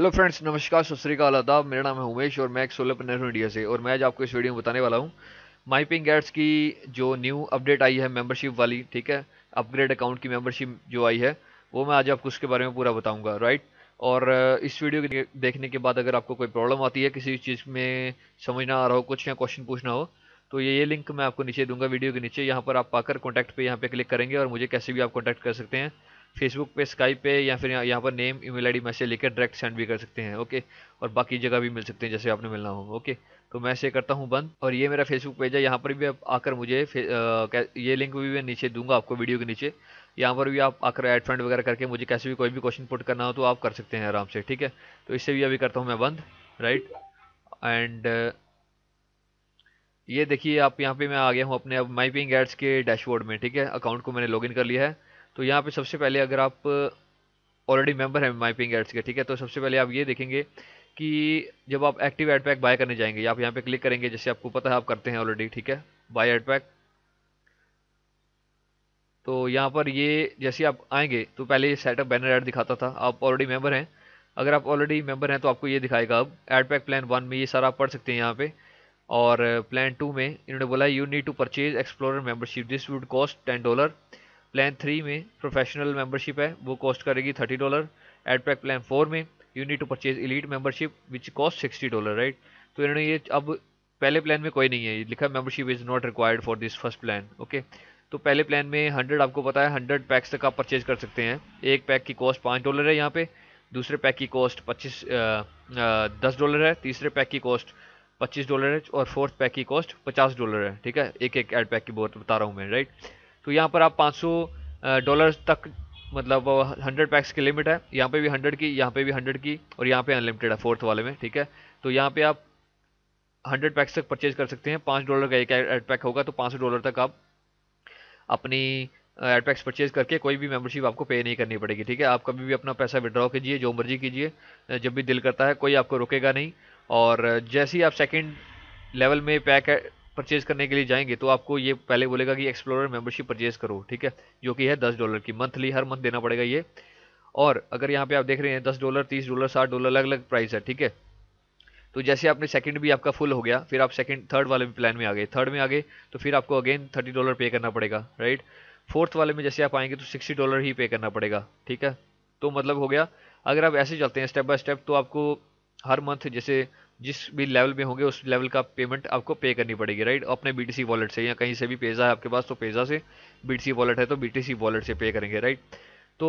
hello friends नमस्कार सत श्रीकाल आदाब मेरा नाम है उमेश और मैं एक सोलर नेहरू इंडिया से और मैं आज आपको इस वीडियो में बताने वाला हूँ माई पिंग एड्स की जो न्यू अपडेट आई है मेंबरशिप वाली ठीक है अपग्रेड अकाउंट की मेंबरशिप जो आई है वो मैं आज आपको उसके बारे में पूरा बताऊँगा राइट और इस वीडियो के देखने के बाद अगर आपको कोई प्रॉब्लम आती है किसी चीज़ में समझ ना आ रहा हो कुछ या क्वेश्चन पूछना हो तो ये ये लिंक मैं आपको नीचे दूंगा वीडियो के नीचे यहाँ पर आप पाकर कॉन्टैक्ट पर यहाँ पर क्लिक करेंगे और मुझे कैसे भी आप कॉन्टैक्ट कर सकते हैं फेसबुक पे स्काइप पे या फिर यहाँ पर नेम ईमेल आईडी मैसेज लेकर डायरेक्ट सेंड भी कर सकते हैं ओके और बाकी जगह भी मिल सकते हैं जैसे आपने मिलना हो ओके तो मैं से करता हूँ बंद और ये मेरा फेसबुक पेज है यहाँ पर भी आप आकर मुझे आ, ये लिंक भी मैं नीचे दूंगा आपको वीडियो के नीचे यहाँ पर भी आप आकर एड फ्रेंड वगैरह करके मुझे कैसे भी कोई भी क्वेश्चन पुट करना हो तो आप कर सकते हैं आराम से ठीक है तो इससे भी अभी करता हूँ मैं बंद राइट एंड ये देखिए आप यहाँ पे मैं आ गया हूँ अपने अब माई पिंग एड्स के डैशबोर्ड में ठीक है अकाउंट को मैंने लॉगिन कर लिया है तो यहाँ पे सबसे पहले अगर आप ऑलरेडी मेंबर हैं माई पिंग एड्स के ठीक है तो सबसे पहले आप ये देखेंगे कि जब आप एक्टिव एड पैक बाय करने जाएंगे आप यहाँ पे क्लिक करेंगे जैसे आपको पता है आप करते हैं ऑलरेडी ठीक है बाय एड पैक तो यहाँ पर ये जैसे आप आएंगे तो पहले ये सेटअप बैनर एड दिखाता था आप ऑलरेडी मेंबर हैं अगर आप ऑलरेडी मेंबर हैं तो आपको ये दिखाएगा अब एड पैक प्लान वन में ये सारा आप पढ़ सकते हैं यहाँ पे और प्लान टू में इन्होंने बोला you need to purchase explorer membership this would cost ten dollar plan three में प्रोफेशनल मेंबरशिप है वो कॉस्ट करेगी thirty dollar ad pack plan four में you need to purchase elite membership which cost sixty dollar right तो इन्होंने ये अब पहले प्लान में कोई नहीं है लिखा membership is not required for this first plan okay तो पहले प्लान में हंड्रेड आपको पता है हंड्रेड पैक्स तक आप परचेज कर सकते हैं एक पैक की कॉस्ट पाँच डॉलर है यहाँ पे दूसरे पैक की कॉस्ट पच्चीस दस डॉलर है तीसरे पैक की कॉस्ट पच्चीस डॉलर है और फोर्थ पैक की कॉस्ट पचास डॉलर है ठीक है एक एक एड पैक की बहुत बता रहा हूँ मैं राइट तो यहाँ पर आप 500 डॉलर तक मतलब 100 पैक्स की लिमिट है यहाँ पे भी 100 की यहाँ पे भी 100 की और यहाँ पे अनलिमिटेड है फोर्थ वाले में ठीक है तो यहाँ पे आप 100 पैक्स तक परचेज कर सकते हैं पाँच डॉलर का एक एड पैक होगा तो पाँच डॉलर तक आप अपनी एड पैक्स परचेज करके कोई भी मेम्बरशिप आपको पे नहीं करनी पड़ेगी ठीक है आप कभी भी अपना पैसा विड्रॉ कीजिए जो मर्जी कीजिए जब भी दिल करता है कोई आपको रोकेगा नहीं और जैसे ही आप सेकेंड लेवल में पैक परचेज करने के लिए जाएंगे तो आपको ये पहले बोलेगा कि एक्सप्लोरर मेंबरशिप परचेज करो ठीक है जो कि है दस डॉलर की मंथली हर मंथ देना पड़ेगा ये और अगर यहाँ पे आप देख रहे हैं दस डॉलर तीस डॉलर साठ डॉलर अलग अलग प्राइस है ठीक है तो जैसे आपने सेकंड भी आपका फुल हो गया फिर आप सेकंड थर्ड वाले प्लान में आ गए थर्ड में आ गए तो फिर आपको अगेन थर्टी डॉलर पे करना पड़ेगा राइट फोर्थ वाले में जैसे आप आएंगे तो सिक्सटी डॉलर ही पे करना पड़ेगा ठीक है तो मतलब हो गया अगर आप ऐसे चलते हैं स्टेप बाय स्टेप तो आपको हर मंथ जैसे जिस भी लेवल में होंगे उस लेवल का पेमेंट आपको पे करनी पड़ेगी राइट अपने बी वॉलेट से या कहीं से भी पेज़ा है आपके पास तो पेज़ा से बी वॉलेट है तो बी वॉलेट से पे करेंगे राइट तो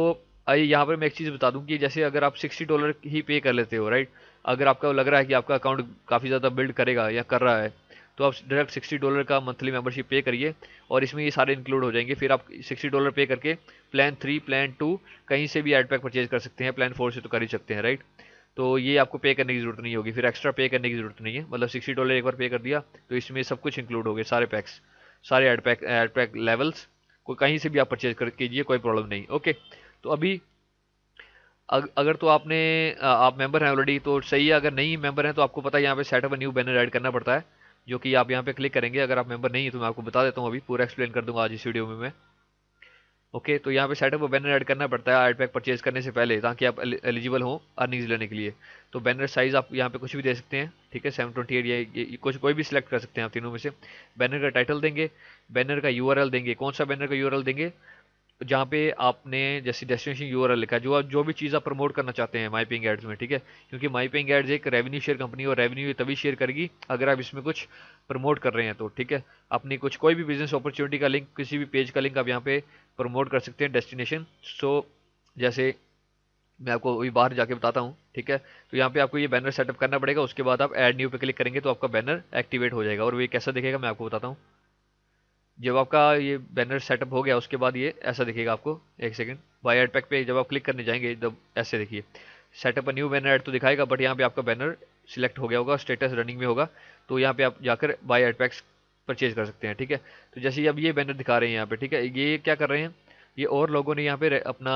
आई यहाँ पर मैं एक चीज़ बता दूँ कि जैसे अगर आप सिक्सटी डॉलर ही पे कर लेते हो राइट अगर आपका लग रहा है कि आपका अकाउंट काफ़ी ज़्यादा बिल्ड करेगा या कर रहा है तो आप डायरेक्ट सिक्सटी डॉलर का मंथली मेंबरशिप पे करिए और इसमें ये सारे इंक्लूड हो जाएंगे फिर आप सिक्सटी डॉलर पे करके प्लान थ्री प्लान टू कहीं से भी एडपैक परचेज कर सकते हैं प्लान फोर से तो कर ही सकते हैं राइट तो ये आपको पे करने की ज़रूरत नहीं होगी फिर एक्स्ट्रा पे करने की ज़रूरत नहीं है मतलब सिक्सटी डॉलर एक बार पे कर दिया तो इसमें सब कुछ इंक्लूड हो गए सारे पैक्स सारे ad pack ad pack levels को कहीं से भी आप परचेज कर कीजिए कोई प्रॉब्लम नहीं ओके तो अभी अग, अगर तो आपने आप मेंबर हैं ऑलरेडी तो सही है अगर नहीं मेंबर हैं तो आपको पता है यहाँ पे सेटअप न्यू बैनर ऐड करना पड़ता है जो कि आप यहाँ पे क्लिक करेंगे अगर आप मेंबर नहीं है तो मैं आपको बता देता हूँ अभी पूरा एक्सप्लेन कर दूंगा आज इस वीडियो में मैं ओके तो यहाँ पे सेटअप बैनर ऐड करना पड़ता है एड पैक परचेज करने से पहले ताकि आप एलिजिबल हो अर्निंग्स लेने के लिए तो बैनर साइज़ आप यहाँ पे कुछ भी दे सकते हैं ठीक है सेवन ट्वेंटी एट या कुछ कोई भी सिलेक्ट कर सकते हैं आप तीनों में से बैनर का टाइटल देंगे बैनर का यू देंगे कौन सा बैनर का यू देंगे जहाँ पे आपने जैसे डेस्टिनेशन यू लिखा जो आप जो भी चीज़ आप प्रमोट करना चाहते हैं माई पेइंग एड्स में ठीक है क्योंकि माई पेइंग एड्स एक रेवेन्यू शेयर कंपनी और रेवेन्यू तभी शेयर करेगी अगर आप इसमें कुछ प्रमोट कर रहे हैं तो ठीक है अपनी कुछ कोई भी बिजनेस अपॉर्चुनिटी का लिंक किसी भी पेज का लिंक आप यहाँ पे प्रमोट कर सकते हैं डेस्टिनेशन सो जैसे मैं आपको अभी बाहर जाके बताता हूँ ठीक है तो यहाँ पे आपको ये बैनर सेटअप करना पड़ेगा उसके बाद आप एड न्यू पे क्लिक करेंगे तो आपका बैनर एक्टिवेट हो जाएगा और वो कैसा दिखेगा मैं आपको बताता हूँ जब आपका ये बैनर सेटअप हो गया उसके बाद ये ऐसा दिखेगा आपको एक सेकेंड बाई एड पैक पे जब आप क्लिक करने जाएंगे तब ऐसे देखिए सेटअप न्यू बैनर ऐड तो दिखाएगा बट यहाँ पे आपका बैनर सिलेक्ट हो गया होगा स्टेटस रनिंग में होगा तो यहाँ पे आप जाकर बाई एड पैक्स परचेज कर सकते हैं ठीक है तो जैसे अब ये बैनर दिखा रहे हैं यहाँ पे ठीक है ये क्या कर रहे हैं ये और लोगों ने यहाँ पे अपना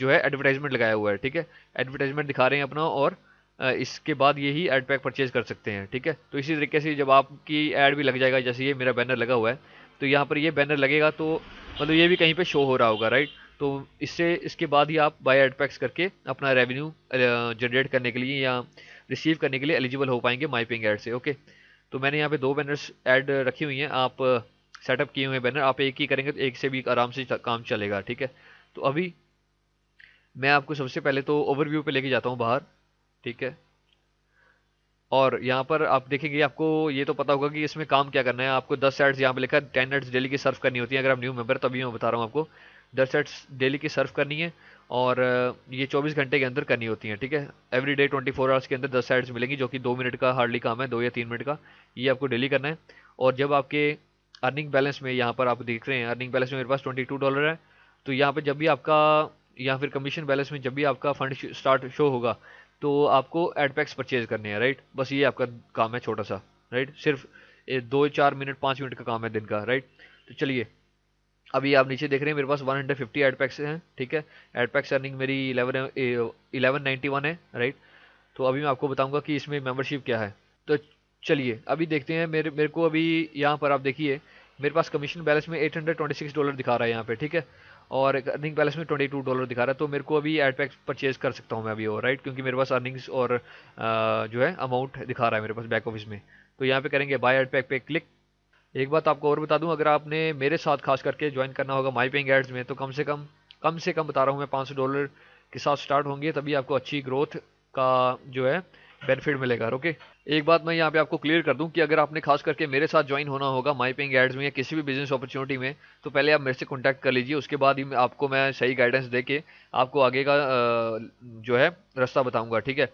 जो है एडवर्टाइजमेंट लगाया हुआ है ठीक है एडवर्टाइजमेंट दिखा रहे हैं अपना और इसके बाद यही एड पैक परचेज कर सकते हैं ठीक है तो इसी तरीके से जब आपकी ऐड भी लग जाएगा जैसे ये मेरा बैनर लगा हुआ है तो यहाँ पर ये बैनर लगेगा तो मतलब ये भी कहीं पे शो हो रहा होगा राइट तो इससे इसके बाद ही आप बाय एड पैक्स करके अपना रेवेन्यू जनरेट करने के लिए या रिसीव करने के लिए एलिजिबल हो पाएंगे माई पिंग एड से ओके तो मैंने यहाँ पे दो बैनर्स एड रखी हुई हैं आप सेटअप किए हुए बैनर आप एक ही करेंगे तो एक से भी आराम से काम चलेगा ठीक है तो अभी मैं आपको सबसे पहले तो ओवरव्यू पे लेके जाता हूँ बाहर ठीक है और यहाँ पर आप देखेंगे आपको ये तो पता होगा कि इसमें काम क्या करना है आपको 10 एड्स यहाँ पे लिखा है टेन एड्स डेली की सर्व करनी होती है अगर आप न्यू मेंबर तभी मैं बता रहा हूँ आपको दस एड्स डेली की सर्व करनी है और ये 24 घंटे के अंदर करनी होती है ठीक है every day twenty four hours के अंदर दस एड्स मिलेंगी जो कि दो मिनट का हार्डली काम है दो या तीन मिनट का ये आपको डेली करना है और जब आपके अर्निंग बैलेंस में यहाँ पर आप देख रहे हैं अर्निंग बैलेंस में मेरे पास ट्वेंटी टू डॉलर है तो यहाँ पर जब भी आपका या फिर कमीशन बैलेंस में जब भी आपका फंड स्टार्ट शो होगा तो आपको एड पैक्स परचेज करने हैं राइट बस ये आपका काम है छोटा सा राइट सिर्फ दो चार मिनट पाँच मिनट का काम है दिन का राइट तो चलिए अभी आप नीचे देख रहे हैं मेरे पास 150 हंड्रेड एड पैक्स हैं ठीक है एड पैक्स अर्निंग मेरी इलेवन इलेवन नाइन्टी वन है राइट तो अभी मैं आपको बताऊंगा कि इसमें मेंबरशिप क्या है तो चलिए अभी देखते हैं मेरे मेरे को अभी यहाँ पर आप देखिए मेरे पास कमीशन बैलेंस में 826 डॉलर दिखा रहा है यहाँ पे ठीक है और अर्निंग बैलेंस में ट्वेंटी टू डॉलर दिखा रहा है तो मेरे को अभी एड पैक परचेज कर सकता हूँ मैं अभी और राइट क्योंकि मेरे पास अर्निंग्स और जो है अमाउंट दिखा रहा है मेरे पास बैक ऑफिस में तो यहाँ पे करेंगे बाय एड पैक पे क्लिक एक बात आपको और बता दूँ अगर आपने मेरे साथ खास करके ज्वाइन करना होगा माई पेंग एड्स में तो कम से कम कम से कम बता रहा हूँ मैं पाँच डॉलर के साथ स्टार्ट होंगे तभी आपको अच्छी ग्रोथ का जो है बेनिफिट मिलेगा ओके एक बात मैं यहाँ पे आपको क्लियर कर दूँ कि अगर आपने खास करके मेरे साथ ज्वाइन होना होगा माई पिंग एड्स में या किसी भी बिजनेस अपॉर्चुनिटी में तो पहले आप मेरे से कॉन्टैक्ट कर लीजिए उसके बाद ही आपको मैं सही गाइडेंस दे के आपको आगे का जो है रास्ता बताऊँगा ठीक है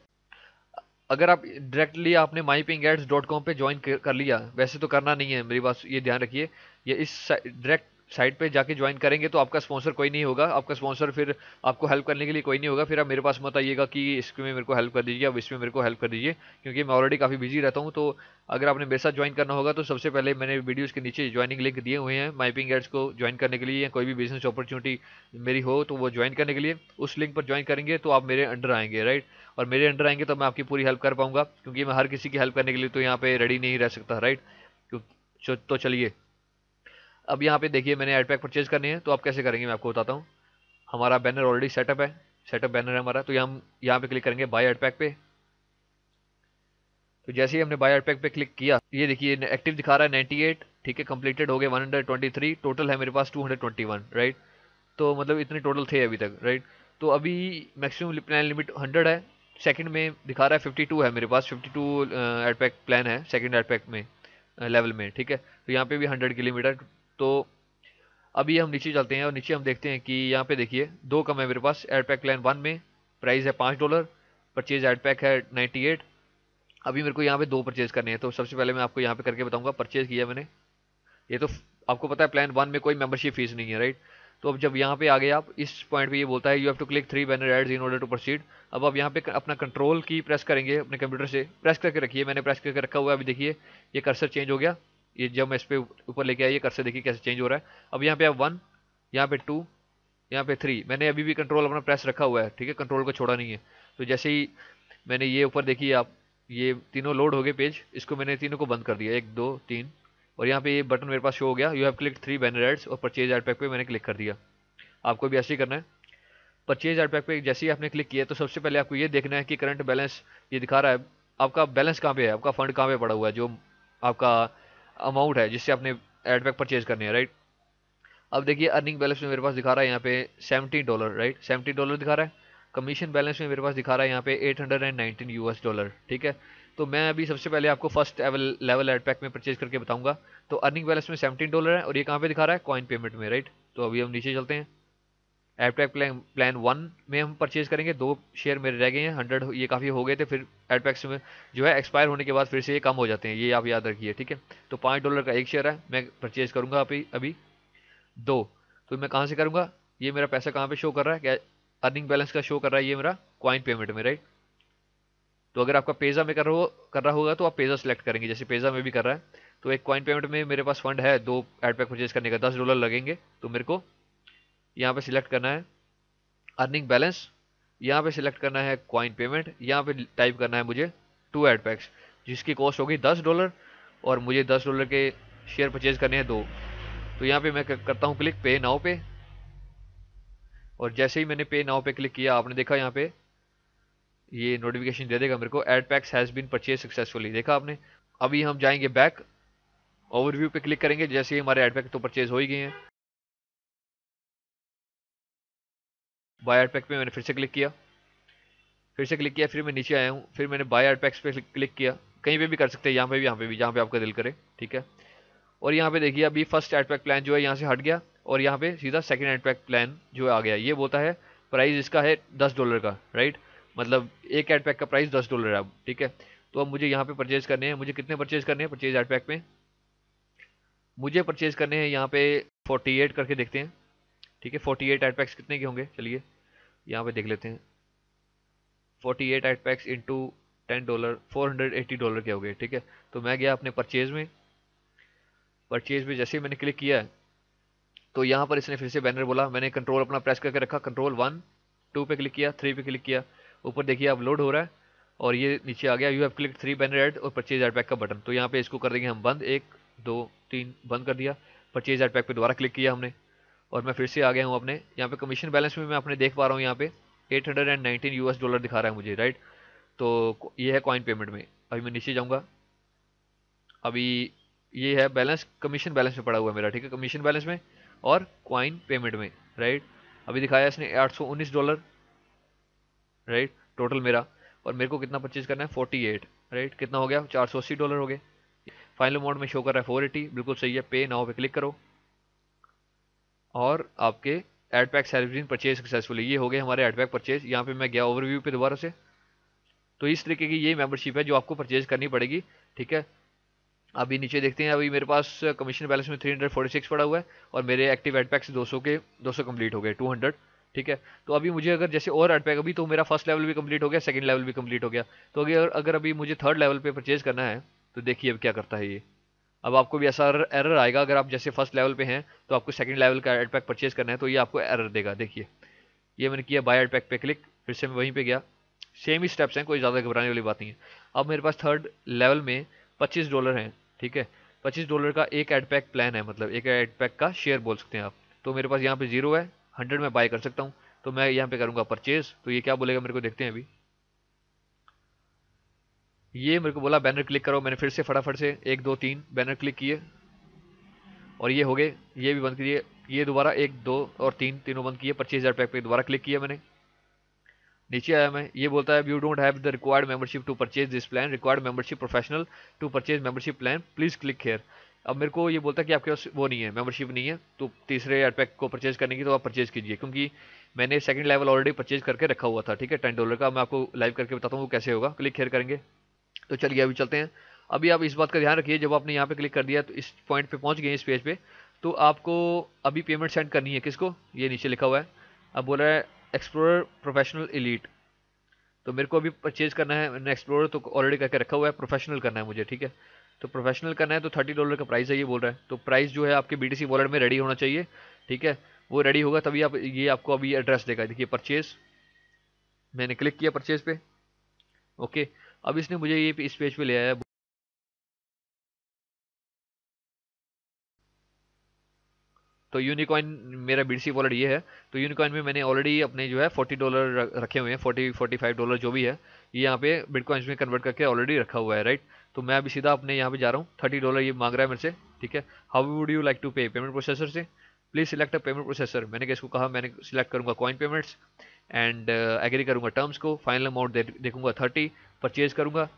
अगर आप डायरेक्टली आपने my ping ads dot com पर ज्वाइन कर लिया वैसे तो करना नहीं है मेरी बात ये ध्यान रखिए ये इस डायरेक्ट साइट पे जाके ज्वाइन करेंगे तो आपका स्पॉन्सर कोई नहीं होगा आपका स्पॉन्सर फिर आपको हेल्प करने के लिए कोई नहीं होगा फिर आप मेरे पास मत आइएगा कि इसमें मेरे को हेल्प कर दीजिए अब इसमें मेरे को हेल्प कर दीजिए क्योंकि मैं ऑलरेडी काफ़ी बिजी रहता हूँ तो अगर आपने मेरे साथ ज्वाइन करना होगा तो सबसे पहले मैंने वीडियोज़ के नीचे ज्वाइनिंग लिंक दिए हुए हैं माइपिंग एड्स को ज्वाइन करने के लिए या कोई भी बिजनेस अपॉर्चुनिटी मेरी हो तो वो ज्वाइन करने के लिए उस लिंक पर ज्वाइन करेंगे तो आप मेरे अंडर आएंगे राइट और मेरे अंडर आएंगे तो मैं आपकी पूरी हेल्प कर पाऊंगा क्योंकि मैं हर किसी की हेल्प करने के लिए तो यहाँ पर रेडी नहीं रह सकता राइट तो चलिए अब यहाँ पे देखिए मैंने एड पैक परचेज करनी है तो आप कैसे करेंगे मैं आपको बताता हूँ हमारा बैनर ऑलरेडी सेटअप है सेटअप बैनर है हमारा तो यहाँ हम यहाँ पे क्लिक करेंगे बाय एड पैक पे तो जैसे ही हमने बाय एड पैक पे क्लिक किया ये देखिए एक्टिव दिखा रहा है एट ठीक है कम्प्लीटेड हो गए थ्री टोटल है मेरे पास वन राइट तो मतलब इतने टोटल थे अभी तक राइट तो अभी मैक्सिमम प्लान लिमिट हंड्रेड है सेकेंड में दिखा रहा है 52 है मेरे पास 52 टू एड पैक प्लान है सेकेंड एड पैक में लेवल uh, में ठीक है तो यहाँ पे भी 100 किलोमीटर तो अभी हम नीचे चलते हैं और नीचे हम देखते हैं कि यहाँ पे देखिए दो कम है मेरे पास एड पैक प्लान वन में प्राइस है पाँच डॉलर परचेज एड पैक है नाइन्टी एट अभी मेरे को यहाँ पे दो परचेज करने हैं तो सबसे पहले मैं आपको यहाँ पे करके बताऊँगा परचेज किया मैंने ये तो आपको पता है प्लान वन में कोई मेम्बरशिप फीस नहीं है राइट तो अब जब यहाँ पे आ गए आप इस पॉइंट पे ये बोलता है you have to click three banner ads in order to proceed अब आप यहाँ पे अपना कंट्रोल की प्रेस करेंगे अपने कंप्यूटर से प्रेस करके रखिए मैंने प्रेस करके रखा हुआ है अभी देखिए ये कर्सर चेंज हो गया ये जब मैं इस पर ऊपर लेके आइए से देखिए कैसे चेंज हो रहा है अब यहाँ पे आप वन यहाँ पे टू यहाँ पे थ्री मैंने अभी भी कंट्रोल अपना प्रेस रखा हुआ है ठीक है कंट्रोल को छोड़ा नहीं है तो जैसे ही मैंने ये ऊपर देखिए आप ये तीनों लोड हो गए पेज इसको मैंने तीनों को बंद कर दिया एक दो तीन और यहाँ पे ये बटन मेरे पास शो हो गया you have click three banner ads और परचेज एड पैक पे मैंने क्लिक कर दिया आपको भी ऐसे ही करना है परचेज एड पैक पे जैसे ही आपने क्लिक किया तो सबसे पहले आपको ये देखना है कि करंट बैलेंस ये दिखा रहा है आपका बैलेंस कहाँ पे है आपका फंड कहाँ पे पड़ा हुआ है जो आपका अमाउंट है जिससे आपने एडबैक परचेज करनी है राइट अब देखिए अर्निंग बैलेंस में मेरे पास दिखा रहा है यहाँ पे seventy dollar right seventy dollar दिखा रहा है कमीशन बैलेंस में मेरे पास दिखा रहा है यहाँ पे eight hundred and nineteen US dollar ठीक है तो मैं अभी सबसे पहले आपको फर्स्ट लेवल एडपैक में परचेज करके बताऊंगा तो अर्निंग बैलेंस में सेवेंटीन डॉलर है और ये कहाँ पे दिखा रहा है कॉइन पेमेंट में राइट तो अभी हम नीचे चलते हैं एडपैक प्लान प्लान वन में हम परचेज करेंगे दो शेयर मेरे रह गए हैं हंड्रेड ये काफ़ी हो गए थे फिर एडपैक्स में जो है एक्सपायर होने के बाद फिर से ये कम हो जाते हैं ये आप याद रखिए ठीक है तो पाँच डॉलर का एक शेयर है मैं परचेज करूँगा अभी अभी दो तो मैं कहाँ से करूँगा ये मेरा पैसा कहाँ पर शो कर रहा है क्या अर्निंग बैलेंस का शो कर रहा है ये मेरा क्वाइन पेमेंट में राइट तो अगर आपका पेज़ा में कर रहा हो कर रहा होगा तो आप पेज़ा सेलेक्ट करेंगे जैसे पेज़ा में भी कर रहा है तो एक क्वाइन पेमेंट में मेरे पास फंड है दो एडपैक परचेज करने का दस डॉलर लगेंगे तो मेरे को यहाँ पे सिलेक्ट करना है अर्निंग बैलेंस यहाँ पे सिलेक्ट करना है क्वाइन पेमेंट यहाँ पे टाइप करना है मुझे टू एड पैक्स जिसकी कॉस्ट होगी दस डॉलर और मुझे दस डॉलर के शेयर परचेज करने हैं दो तो यहाँ पे मैं करता हूँ क्लिक पे नाव पे और जैसे ही मैंने पे नाव पे क्लिक किया आपने देखा यहाँ पे ये नोटिफिकेशन दे देगा मेरे को ad packs has been purchase successfully देखा आपने अभी हम जाएंगे बैक ओवरव्यू पे क्लिक करेंगे जैसे ही हमारे एड पैक तो परचेज हो ही गए हैं बाय आर्ट पैक पर मैंने फिर से क्लिक किया फिर से क्लिक किया फिर मैं नीचे आया हूँ फिर मैंने बाय आर्ट पैक्स पे क्लिक किया कहीं पे भी कर सकते हैं यहाँ पे भी यहाँ पे भी जहाँ पे आपका दिल करे ठीक है और यहाँ पे देखिए अभी फर्स्ट एड पैक प्लान जो है यहाँ से हट गया और यहाँ पे सीधा सेकेंड एड पैक प्लान जो आ गया ये बोलता है प्राइस इसका है दस डॉलर का राइट मतलब एक एड पैक का प्राइस दस डॉलर है अब ठीक है तो अब मुझे यहाँ पे परचेज़ करने हैं मुझे कितने परचेज़ करने हैं परचेज एड पैक में मुझे परचेज़ करने हैं यहाँ पे 48 करके देखते हैं ठीक है 48 एड पैक्स कितने के होंगे चलिए यहाँ पे देख लेते हैं forty eight eight packs into ten dollar four hundred eighty dollar के हो गए ठीक है तो मैं गया अपने परचेज में परचेज में जैसे ही मैंने क्लिक किया है तो यहाँ पर इसने फिर से बैनर बोला मैंने कंट्रोल अपना प्रेस करके रखा कंट्रोल वन टू पे क्लिक किया थ्री पे क्लिक किया ऊपर देखिए अब लोड हो रहा है और ये नीचे आ गया you have click three banner ad और परचेज एड पैक का बटन तो यहाँ पे इसको कर देंगे हम बंद एक दो तीन बंद कर दिया परचेज एड पैक पे दोबारा क्लिक किया हमने और मैं फिर से आ गया हूँ अपने यहाँ पे कमीशन बैलेंस में मैं अपने देख पा रहा हूँ यहाँ पे 819 यूएस डॉलर दिखा रहा है मुझे राइट तो ये है कॉइन पेमेंट में अभी मैं नीचे जाऊँगा अभी ये है बैलेंस कमीशन बैलेंस में पड़ा हुआ है मेरा ठीक है कमीशन बैलेंस में और कॉइन पेमेंट में राइट अभी दिखाया इसने आठ डॉलर राइट टोटल मेरा और मेरे को कितना परचेज करना है फोर्टी राइट कितना हो गया चार डॉलर हो गए फाइनल अमाउंट में शो कर रहा है 480 बिल्कुल सही है पे नाव पे क्लिक करो और आपके एड पैक सेलिब्रिन परचेज सक्सेसफुली ये हो गए हमारे एड पैक परचेज यहाँ पे मैं गया ओवरव्यू पे दोबारा से तो इस तरीके की ये मेंबरशिप है जो आपको परचेज करनी पड़ेगी ठीक है अभी नीचे देखते हैं अभी मेरे पास कमीशन बैलेंस में 346 पड़ा हुआ है और मेरे एक्टिव एड पैक्स दो के 200 कम्प्लीट हो गए 200 ठीक है तो अभी मुझे अगर जैसे और एड पैक अभी तो मेरा फर्स्ट लेवल भी कम्प्लीट हो गया सेकेंड लेवल भी कम्प्लीट हो गया तो अगर अगर अभी मुझे थर्ड लेवल पर परचेज करना है तो देखिए अब क्या करता है ये अब आपको भी ऐसा एरर आएगा अगर आप जैसे फर्स्ट लेवल पे हैं तो आपको सेकंड लेवल का एड पैक परचेज करना है तो ये आपको एरर देगा देखिए ये मैंने किया बाय एड पैक पे क्लिक फिर से मैं वहीं पे गया सेम ही स्टेप्स हैं कोई ज़्यादा घबराने वाली बात नहीं है अब मेरे पास थर्ड लेवल में पच्चीस डॉलर हैं ठीक है पच्चीस डॉलर का एक एड पैक प्लान है मतलब एक एड पैक का शेयर बोल सकते हैं आप तो मेरे पास यहाँ पर जीरो है हंड्रेड में बाय कर सकता हूँ तो मैं यहाँ पर करूँगा परचेज तो ये क्या बोलेगा मेरे को देखते हैं अभी ये मेरे को बोला बैनर क्लिक करो मैंने फिर से फटाफट से एक दो तीन बैनर क्लिक किए और ये हो गए ये भी बंद किए ये दोबारा एक दो और तीन तीनों बंद किए पच्चीस हज़ार पैक पे दोबारा क्लिक किया मैंने नीचे आया मैं ये बोलता है you don't have the required membership to purchase this plan required membership professional to purchase membership plan please click here अब मेरे को ये बोलता है कि आपके पास वो नहीं है मेंबरशिप नहीं है तो तीसरे पैक को परचेज करने की तो आप परचेज कीजिए क्योंकि मैंने सेकंड लेवल ऑलरेडी परचेज करके रखा हुआ था ठीक है टेन डॉलर का मैं आपको लाइव करके बताता हूँ वो कैसे होगा क्लिक हेयर करेंगे तो चलिए अभी चलते हैं अभी आप इस बात का ध्यान रखिए जब आपने यहाँ पे क्लिक कर दिया तो इस पॉइंट पे पहुँच गए इस पेज पे तो आपको अभी पेमेंट सेंड करनी है किसको ये नीचे लिखा हुआ है अब बोल रहा है एक्सप्लोरर प्रोफेशनल इलीट तो मेरे को अभी परचेज़ करना है मैंने एक्सप्लोरर तो ऑलरेडी करके रखा हुआ है प्रोफेशनल करना है मुझे ठीक है तो प्रोफेशनल करना है तो थर्टी डॉलर का प्राइस है ये बोल रहा है तो प्राइस जो है आपके बी टी वॉलेट में रेडी होना चाहिए ठीक है वो रेडी होगा तभी आप ये आपको अभी एड्रेस देगा देखिए परचेज़ मैंने क्लिक किया परचेज़ पे ओके अब इसने मुझे ये इस पेज पे ले आया तो यूनिकॉइन मेरा बीडसी वॉलेट ये है तो यूनिकॉइन में मैंने ऑलरेडी अपने जो है फोर्टी डॉलर रखे हुए हैं फोर्टी फोर्टी फाइव डॉलर जो भी है ये यहाँ पे बिटकॉइंस में कन्वर्ट करके ऑलरेडी रखा हुआ है राइट तो मैं अभी सीधा अपने यहाँ पे जा रहा हूँ थर्टी डॉलर ये मांग रहा है मेरे से ठीक है how would you like to pay payment processor से please select a payment processor मैंने किसको कहा मैंने सिलेक्ट करूँगा कॉइन पेमेंट्स एंड एग्री करूंगा करूँगा टर्म्स को फाइनल अमाउंट देखूंगा थर्टी परचेज करूंगा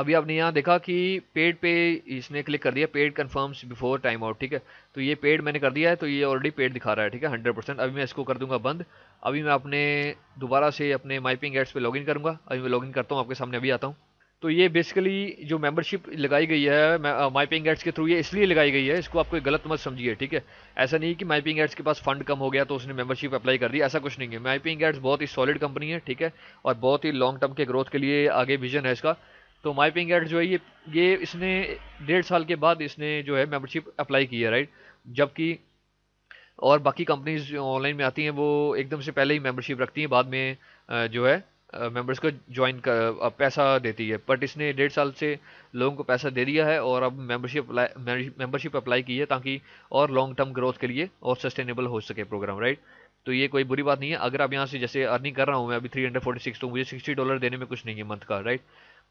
अभी आपने यहाँ देखा कि पेड पे इसने क्लिक कर दिया paid confirms before time out ठीक है तो ये पेड मैंने कर दिया है तो ये ऑलरेडी पेड दिखा रहा है ठीक है हंड्रेड परसेंट अभी मैं इसको कर दूंगा बंद अभी मैं अपने दोबारा से अपने माइपिंग एड्स पे लॉगिन करूंगा अभी मैं लॉगिन करता हूँ आपके सामने अभी आता हूँ तो ये बेसिकली जो मेंबरशिप लगाई गई है माई पिंग एड्स के थ्रू ये इसलिए लगाई गई है इसको आप कोई गलत मत समझिए ठीक है ऐसा नहीं कि माई पिंग एड्स के पास फंड कम हो गया तो उसने मेंबरशिप अप्लाई कर दी ऐसा कुछ नहीं है माई पिंग एड्स बहुत ही सॉलिड कंपनी है ठीक है और बहुत ही लॉन्ग टर्म के ग्रोथ के लिए आगे विजन है इसका तो माई पिंग एड्स जो है ये ये इसने डेढ़ साल के बाद इसने जो है मेंबरशिप अप्लाई की है राइट जबकि और बाकी कंपनीज ऑनलाइन में आती हैं वो एकदम से पहले ही मेम्बरशिप रखती हैं बाद में uh, जो है मेंबर्स को ज्वाइन कर पैसा देती है बट इसने डेढ़ साल से लोगों को पैसा दे दिया है और अब मेंबरशिप मेंबरशिप अप्लाई की है ताकि और लॉन्ग टर्म ग्रोथ के लिए और सस्टेनेबल हो सके प्रोग्राम राइट तो ये कोई बुरी बात नहीं है अगर आप यहाँ से जैसे अर्निंग कर रहा हूँ मैं अभी थ्री हंड्रेड फोर्टी सिक्स तो मुझे सिक्सटी डॉलर देने में कुछ नहीं है मंथ का राइट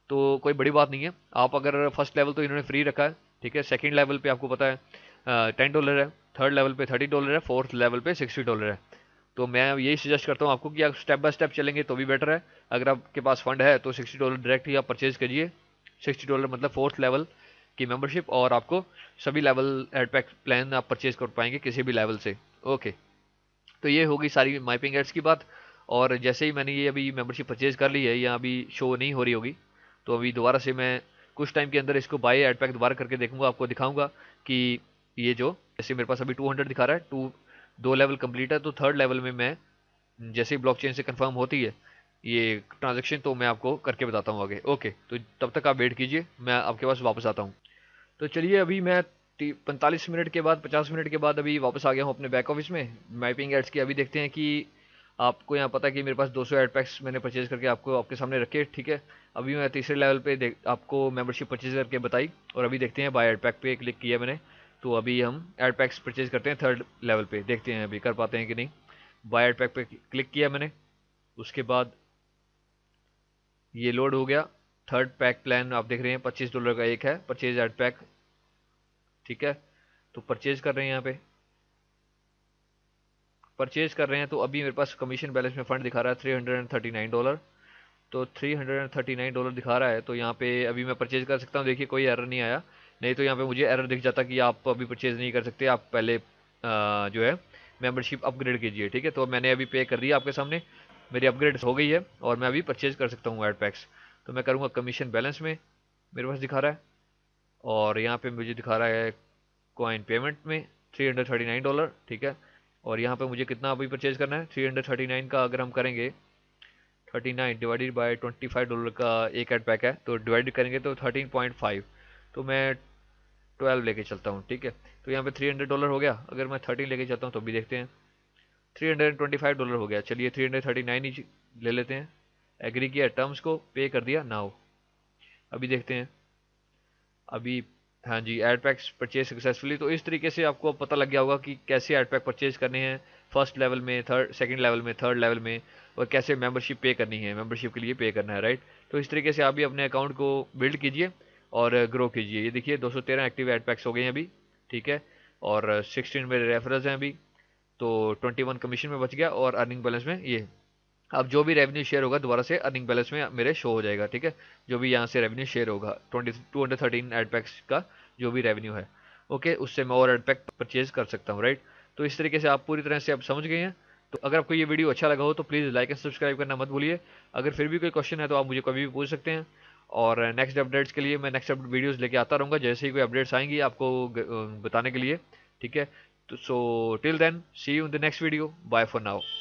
तो कोई बड़ी बात नहीं है आप अगर फर्स्ट लेवल तो इन्होंने फ्री रखा है ठीक है सेकेंड लेवल पर आपको पता है टेन डॉलर है थर्ड लेवल पे थर्टी डॉलर है फोर्थ लेवल पे सिक्सटी डॉलर है तो मैं यही सजेस्ट करता हूँ आपको कि आप स्टेप बाय स्टेप चलेंगे तो भी बेटर है अगर आपके पास फंड है तो सिक्सटी डॉलर डायरेक्ट ही आप परचेज करिए सिक्सटी डॉलर मतलब फोर्थ लेवल की मेंबरशिप और आपको सभी लेवल एडपैक प्लान आप परचेज कर पाएंगे किसी भी लेवल से ओके तो ये होगी सारी माइपिंग एड्स की बात और जैसे ही मैंने ये अभी मेम्बरशिप परचेज कर ली है या अभी शो नहीं हो रही होगी तो अभी दोबारा से मैं कुछ टाइम के अंदर इसको बाय एड पैक दोबारा करके देखूंगा आपको दिखाऊंगा कि ये जो जैसे मेरे पास अभी 200 दिखा रहा है टू दो लेवल कंप्लीट है तो थर्ड लेवल में मैं जैसे ही ब्लॉकचेन से कंफर्म होती है ये ट्रांजेक्शन तो मैं आपको करके बताता हूँ आगे ओके तो तब तक आप वेट कीजिए मैं आपके पास वापस आता हूँ तो चलिए अभी मैं पैंतालीस मिनट के बाद पचास मिनट के बाद अभी वापस आ गया हूँ अपने बैक ऑफिस में मैपिंग एड्स की अभी देखते हैं कि आपको यहाँ पता है कि मेरे पास 200 एड पैक्स मैंने परचेज़ करके आपको आपके सामने रखे ठीक है अभी मैं तीसरे लेवल पे आपको मेंबरशिप परचेज करके बताई और अभी देखते हैं बाय एड पैक पे क्लिक किया मैंने तो अभी हम एड पैक्स परचेज करते हैं थर्ड लेवल पे देखते हैं अभी कर पाते हैं कि नहीं बाय एड पैक पे क्लिक किया मैंने उसके बाद ये लोड हो गया थर्ड पैक प्लान आप देख रहे हैं पच्चीस डॉलर का एक है परचेज एड पैक ठीक है तो परचेज कर रहे हैं यहाँ पे परचेज कर रहे हैं तो अभी मेरे पास कमीशन बैलेंस में फंड दिखा रहा है three hundred and thirty nine dollar तो three hundred and thirty nine dollar दिखा रहा है तो यहाँ पे अभी मैं परचेज कर सकता हूँ देखिए कोई एरर नहीं आया नहीं तो यहाँ पे मुझे एरर दिख जाता कि आप अभी परचेज़ नहीं कर सकते आप पहले आ, जो है मेम्बरशिप अपग्रेड कीजिए ठीक है तो मैंने अभी पे कर दिया आपके सामने मेरी अपग्रेड हो गई है और मैं अभी परचेज़ कर सकता हूँ एड पैक्स तो मैं करूँगा कमीशन बैलेंस में मेरे पास दिखा रहा है और यहाँ पर मुझे दिखा रहा है कॉइन पेमेंट में थ्री डॉलर ठीक है और यहाँ पर मुझे कितना अभी परचेज करना है थ्री का अगर हम करेंगे 39 डिवाइडेड बाय 25 डॉलर का एक एड पैक है तो डिवाइड करेंगे तो 13.5 तो मैं ट्वेल्व लेके चलता हूँ ठीक है तो यहाँ पे थ्री हंड्रेड डॉलर हो गया अगर मैं थर्टीन लेके चलता हूँ तो भी देखते हैं three hundred twenty five dollar हो गया चलिए थ्री हंड्रेड थर्टी नाइन ही ले लेते हैं एग्री किया टर्म्स को पे कर दिया नाउ अभी देखते हैं अभी हाँ जी एड पैक्स परचेज सक्सेसफुली तो इस तरीके से आपको पता लग गया होगा कि कैसे एड पैक परचेज करने हैं फर्स्ट लेवल में थर्ड सेकेंड लेवल में थर्ड लेवल में और कैसे मेंबरशिप पे करनी है मेंबरशिप के लिए पे करना है राइट तो इस तरीके से आप भी अपने अकाउंट को बिल्ड कीजिए और ग्रो uh, कीजिए ये देखिए 213 एक्टिव एड पैक्स हो गए हैं अभी ठीक है और 16 uh, मेरे रेफरल्स हैं अभी तो 21 कमीशन में बच गया और अर्निंग बैलेंस में ये अब जो भी रेवेन्यू शेयर होगा दोबारा से अर्निंग बैलेंस में मेरे शो हो जाएगा ठीक है जो भी यहाँ से रेवेन्यू शेयर होगा twenty two hundred thirteen ad packs का जो भी रेवेन्यू है ओके उससे मैं और एड पैक परचेज कर सकता हूँ राइट तो इस तरीके से आप पूरी तरह से आप समझ गए हैं तो अगर आपको ये वीडियो अच्छा लगा हो तो प्लीज़ लाइक एंड सब्सक्राइब करना मत भूलिए अगर फिर भी कोई क्वेश्चन है तो आप मुझे कभी भी पूछ सकते हैं और नेक्स्ट अपडेट्स के लिए मैं नेक्स्ट अपडेट वीडियोस लेके आता रहूँगा जैसे ही कोई अपडेट्स आएंगी आपको बताने के लिए ठीक है तो so till then see you in the next video bye for now